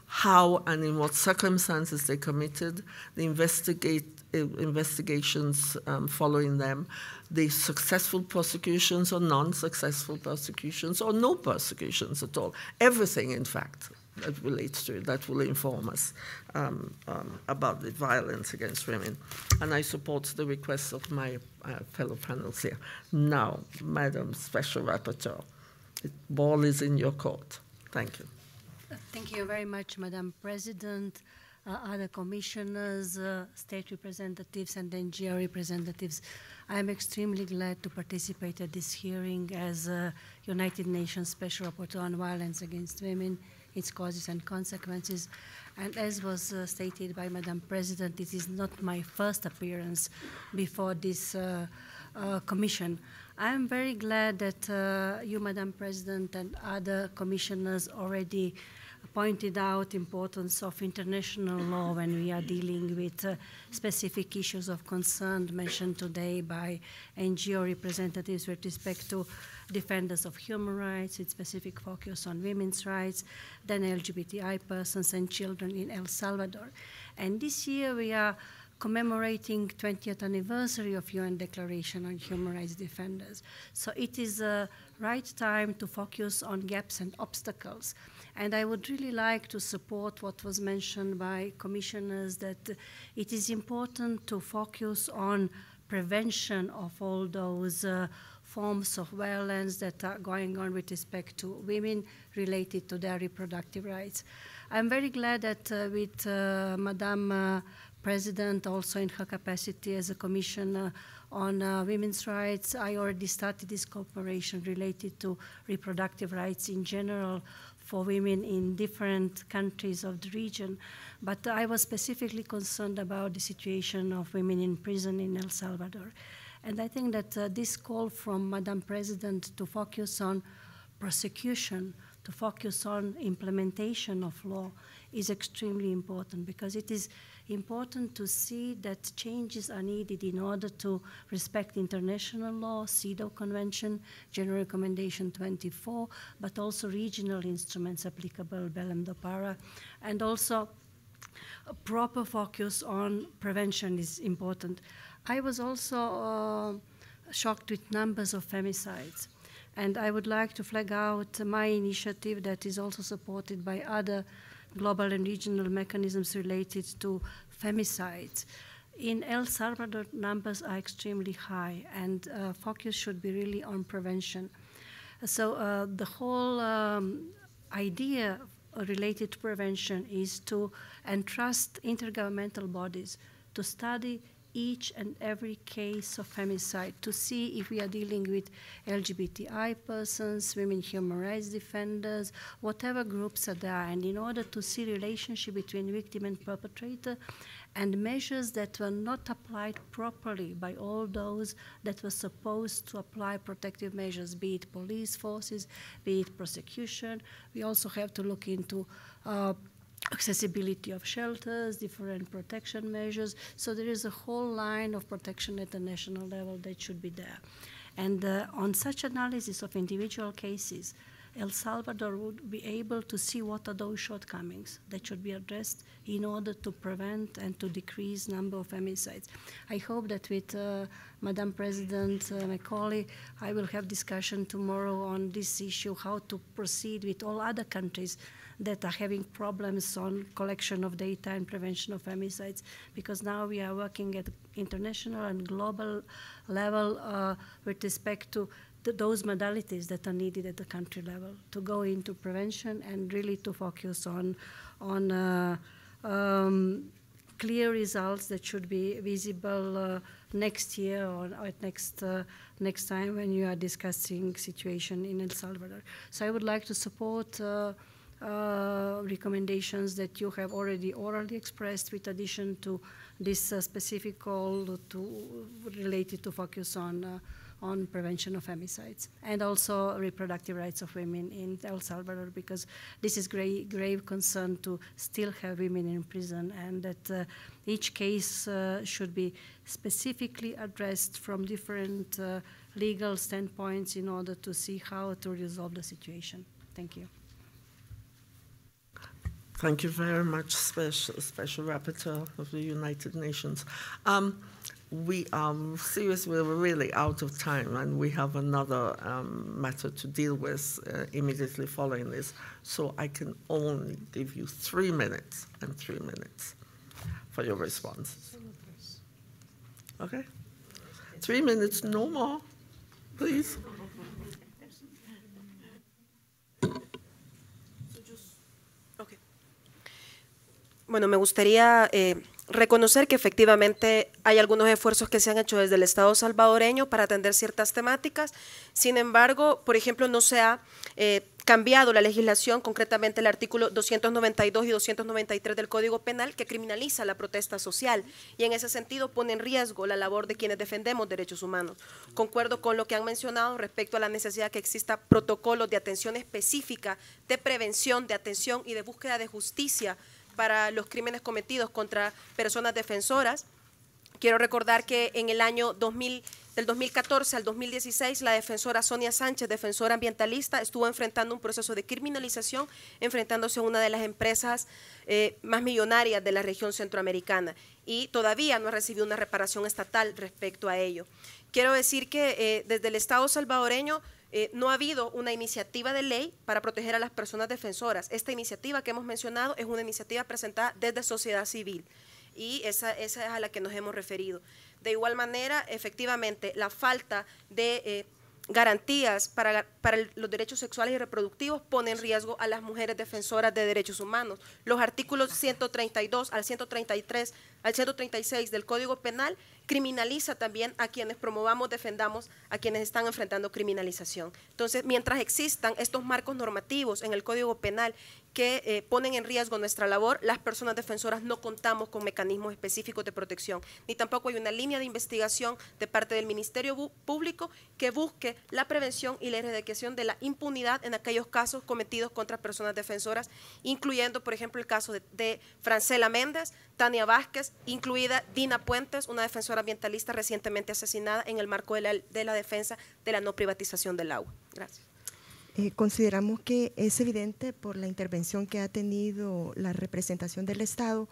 how and in what circumstances they committed, the investigate, uh, investigations um, following them, the successful prosecutions or non-successful prosecutions or no prosecutions at all. Everything, in fact that relates to it that will inform us um, um, about the violence against women. And I support the requests of my uh, fellow panelists here. Now, Madam Special Rapporteur, the ball is in your court. Thank you. Thank you very much, Madam President, uh, other commissioners, uh, state representatives, and NGO representatives. I am extremely glad to participate at this hearing as uh, United Nations Special Rapporteur on Violence Against Women its causes and consequences. And as was uh, stated by Madam President, this is not my first appearance before this uh, uh, commission. I am very glad that uh, you, Madam President, and other commissioners already pointed out importance of international law when we are dealing with uh, specific issues of concern mentioned today by NGO representatives with respect to defenders of human rights, with specific focus on women's rights, then LGBTI persons and children in El Salvador. And this year we are commemorating 20th anniversary of UN Declaration on Human Rights Defenders. So it is a right time to focus on gaps and obstacles and I would really like to support what was mentioned by commissioners that it is important to focus on prevention of all those uh, forms of violence that are going on with respect to women related to their reproductive rights. I'm very glad that uh, with uh, Madame uh, President, also in her capacity as a commissioner on uh, women's rights, I already started this cooperation related to reproductive rights in general for women in different countries of the region. But I was specifically concerned about the situation of women in prison in El Salvador. And I think that uh, this call from Madam President to focus on prosecution, to focus on implementation of law, is extremely important because it is important to see that changes are needed in order to respect international law, CEDAW Convention, General Recommendation 24, but also regional instruments applicable, Belem Pará, and also a proper focus on prevention is important. I was also uh, shocked with numbers of femicides. And I would like to flag out my initiative that is also supported by other global and regional mechanisms related to femicides. In El Salvador, numbers are extremely high, and uh, focus should be really on prevention. So uh, the whole um, idea related to prevention is to entrust intergovernmental bodies to study each and every case of femicide to see if we are dealing with LGBTI persons, women human rights defenders, whatever groups are there, and in order to see relationship between victim and perpetrator, and measures that were not applied properly by all those that were supposed to apply protective measures, be it police forces, be it prosecution. We also have to look into uh, accessibility of shelters, different protection measures. So there is a whole line of protection at the national level that should be there. And uh, on such analysis of individual cases, El Salvador would be able to see what are those shortcomings that should be addressed in order to prevent and to decrease number of homicides. I hope that with uh, Madam President uh, Macaulay, I will have discussion tomorrow on this issue, how to proceed with all other countries that are having problems on collection of data and prevention of femicides because now we are working at international and global level uh, with respect to th those modalities that are needed at the country level to go into prevention and really to focus on on uh, um, clear results that should be visible uh, next year or at next uh, next time when you are discussing situation in El Salvador. So I would like to support uh, uh, recommendations that you have already orally expressed with addition to this uh, specific call to, related to focus on, uh, on prevention of femicides and also reproductive rights of women in El Salvador because this is gra grave concern to still have women in prison and that uh, each case uh, should be specifically addressed from different legal standpoints in order to see how to resolve the situation. Thank you. Thank you very much, Special, Special Rapporteur of the United Nations. Um, we are serious, we're really out of time, and we have another um, matter to deal with uh, immediately following this. So I can only give you three minutes and three minutes for your responses. Okay? Three minutes, no more, please. Bueno, me gustaría eh, reconocer que efectivamente hay algunos esfuerzos que se han hecho desde el Estado salvadoreño para atender ciertas temáticas. Sin embargo, por ejemplo, no se ha eh, cambiado la legislación, concretamente el artículo 292 y 293 del Código Penal, que criminaliza la protesta social y en ese sentido pone en riesgo la labor de quienes defendemos derechos humanos. Concuerdo con lo que han mencionado respecto a la necesidad que exista protocolos de atención específica, de prevención, de atención y de búsqueda de justicia para los crímenes cometidos contra personas defensoras. Quiero recordar que en el año 2000, del 2014 al 2016, la defensora Sonia Sánchez, defensora ambientalista, estuvo enfrentando un proceso de criminalización, enfrentándose a una de las empresas eh, más millonarias de la región centroamericana y todavía no ha recibido una reparación estatal respecto a ello. Quiero decir que eh, desde el Estado salvadoreño eh, no ha habido una iniciativa de ley para proteger a las personas defensoras. Esta iniciativa que hemos mencionado es una iniciativa presentada desde sociedad civil y esa, es a la que nos hemos referido. De igual manera, efectivamente, la falta de eh, garantías para, los derechos sexuales y reproductivos pone en riesgo a las mujeres defensoras de derechos humanos. Los artículos 132 al 133 al 136 del Código Penal criminaliza también a quienes promovamos, defendamos a quienes están enfrentando criminalización. Entonces, mientras existan estos marcos normativos en el Código Penal que eh, ponen en riesgo nuestra labor, las personas defensoras no contamos con mecanismos específicos de protección, ni tampoco hay una línea de investigación de parte del Ministerio Público que busque la prevención y la erradicación de la impunidad en aquellos casos cometidos contra personas defensoras, incluyendo, por ejemplo, el caso de, Francela Méndez, Tania Vázquez, incluida Dina Puentes, una defensora ambientalista recientemente asesinada en el marco de la, de la defensa de la no privatización del agua. Gracias. Eh, consideramos que es evidente por la intervención que ha tenido la representación del Estado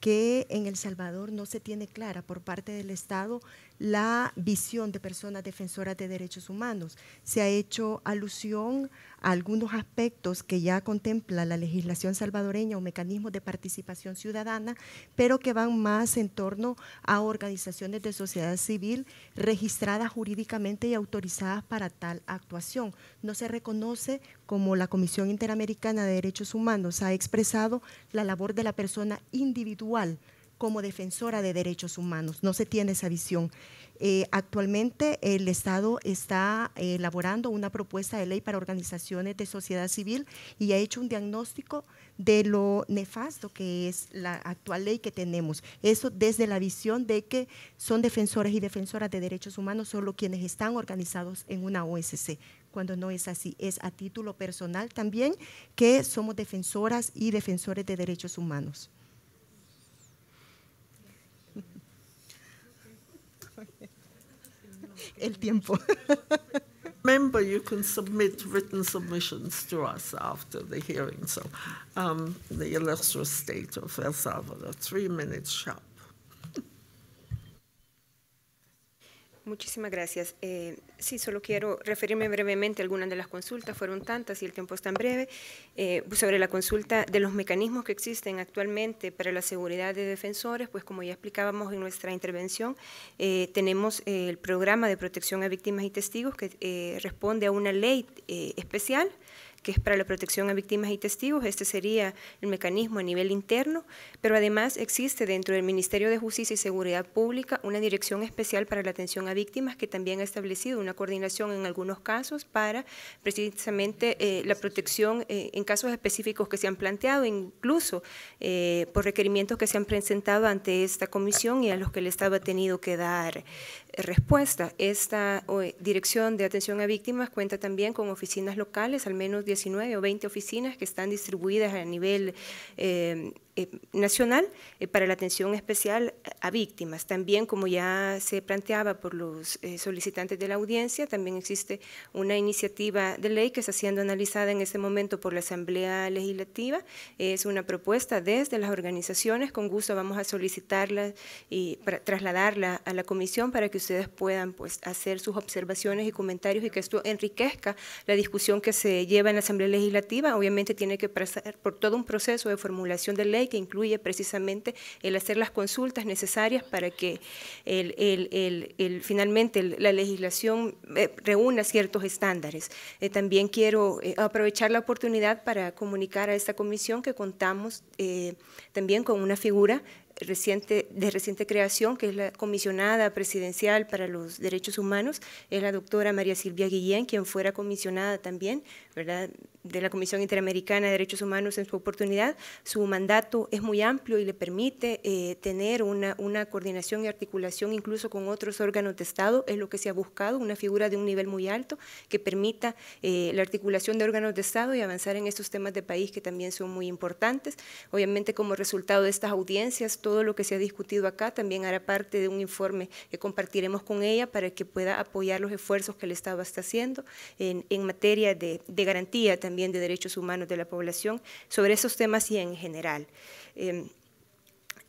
que en El Salvador no se tiene clara por parte del Estado la visión de personas defensoras de derechos humanos. Se ha hecho alusión a algunos aspectos que ya contempla la legislación salvadoreña o mecanismos de participación ciudadana, pero que van más en torno a organizaciones de sociedad civil registradas jurídicamente y autorizadas para tal actuación. No se reconoce como la Comisión Interamericana de Derechos Humanos ha expresado la labor de la persona individual como defensora de derechos humanos. No se tiene esa visión. Eh, actualmente el Estado está eh, elaborando una propuesta de ley para organizaciones de sociedad civil y ha hecho un diagnóstico de lo nefasto que es la actual ley que tenemos. Eso desde la visión de que son defensores y defensoras de derechos humanos solo quienes están organizados en una OSC, cuando no es así. Es a título personal también que somos defensoras y defensores de derechos humanos. el tiempo. Remember, you can submit written submissions to us after the hearing. So, um, the illustrious state of El Salvador, three minutes sharp. Muchísimas gracias. Eh, sí, solo quiero referirme brevemente a algunas de las consultas, fueron tantas y el tiempo es tan breve, eh, sobre la consulta de los mecanismos que existen actualmente para la seguridad de defensores, pues como ya explicábamos en nuestra intervención, eh, tenemos el programa de protección a víctimas y testigos que responde a una ley especial que es para la protección a víctimas y testigos. Este sería el mecanismo a nivel interno, pero además existe dentro del Ministerio de Justicia y Seguridad Pública una dirección especial para la atención a víctimas que también ha establecido una coordinación en algunos casos para precisamente eh, la protección eh, en casos específicos que se han planteado, incluso eh, por requerimientos que se han presentado ante esta comisión y a los que el Estado tenido que dar respuesta. Esta Dirección de Atención a Víctimas cuenta también con oficinas locales, al menos 19 o 20 oficinas que están distribuidas a nivel eh, eh, nacional eh, para la atención especial a víctimas. También, como ya se planteaba por los eh, solicitantes de la audiencia, también existe una iniciativa de ley que está siendo analizada en este momento por la Asamblea Legislativa. Es una propuesta desde las organizaciones. Con gusto vamos a solicitarla y trasladarla a la comisión para que ustedes puedan pues, hacer sus observaciones y comentarios y que esto enriquezca la discusión que se lleva en la Asamblea Legislativa. Obviamente tiene que pasar por todo un proceso de formulación de ley que incluye precisamente el hacer las consultas necesarias para que finalmente la legislación eh, reúna ciertos estándares. Eh, también quiero eh, aprovechar la oportunidad para comunicar a esta comisión que contamos también con una figura reciente, de reciente creación, que es la comisionada presidencial para los derechos humanos, es la doctora María Silvia Guillén, quien fuera comisionada también, ¿verdad?, de la Comisión Interamericana de Derechos Humanos en su oportunidad. Su mandato es muy amplio y le permite eh, tener una, una coordinación y articulación incluso con otros órganos de Estado, es lo que se ha buscado, una figura de un nivel muy alto que permita eh, la articulación de órganos de Estado y avanzar en estos temas de país que también son muy importantes. Obviamente como resultado de estas audiencias, todo lo que se ha discutido acá también hará parte de un informe que compartiremos con ella para que pueda apoyar los esfuerzos que el Estado está haciendo en, materia de, garantía también de derechos humanos de la población sobre esos temas y en general. Em,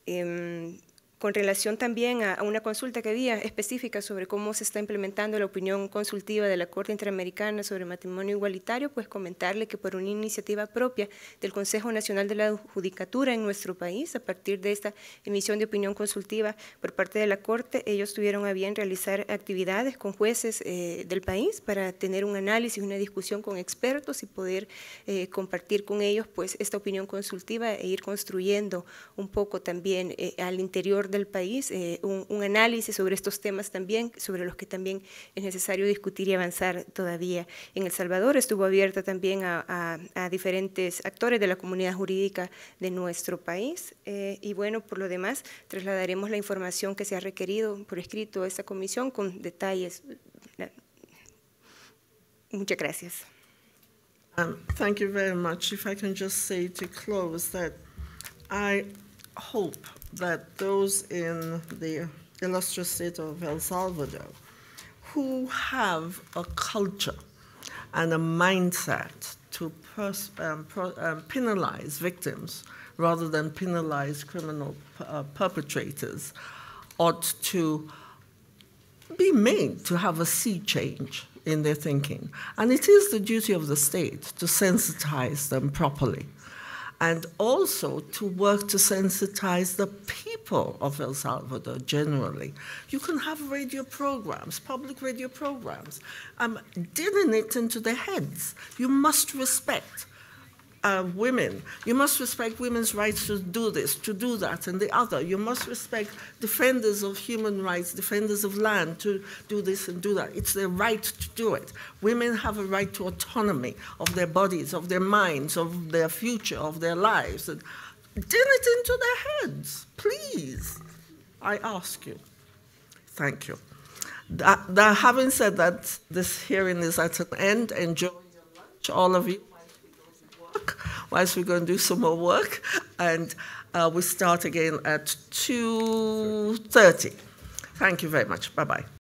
em, con relación también a, una consulta que había específica sobre cómo se está implementando la opinión consultiva de la Corte Interamericana sobre matrimonio igualitario, pues comentarle que por una iniciativa propia del Consejo Nacional de la Judicatura en nuestro país, a partir de esta emisión de opinión consultiva por parte de la Corte, ellos tuvieron a bien realizar actividades con jueces eh, del país para tener un análisis, una discusión con expertos y poder eh, compartir con ellos pues esta opinión consultiva e ir construyendo un poco también eh, al interior de del país, eh, un, análisis sobre estos temas también, sobre los que también es necesario discutir y avanzar todavía. En El Salvador estuvo abierta también a, diferentes actores de la comunidad jurídica de nuestro país eh, y bueno, por lo demás, trasladaremos la información que se ha requerido por escrito a esta comisión con detalles. Muchas gracias. Um, thank you very much. If I can just say That those in the illustrious state of El Salvador who have a culture and a mindset to um, um, penalize victims rather than penalize criminal uh, perpetrators ought to be made to have a sea change in their thinking. And it is the duty of the state to sensitize them properly and also to work to sensitize the people of El Salvador generally. You can have radio programs, public radio programs. Um, did it into their heads. You must respect uh, women. You must respect women's rights to do this, to do that, and the other. You must respect defenders of human rights, defenders of land to do this and do that. It's their right to do it. Women have a right to autonomy of their bodies, of their minds, of their future, of their lives. And din it into their heads, please. I ask you. Thank you. That, that, having said that, this hearing is at an end. Enjoy your lunch, all of you o'clock. Once we go and do some more work, and uh, we start again at 2.30. Thank you very much. Bye-bye.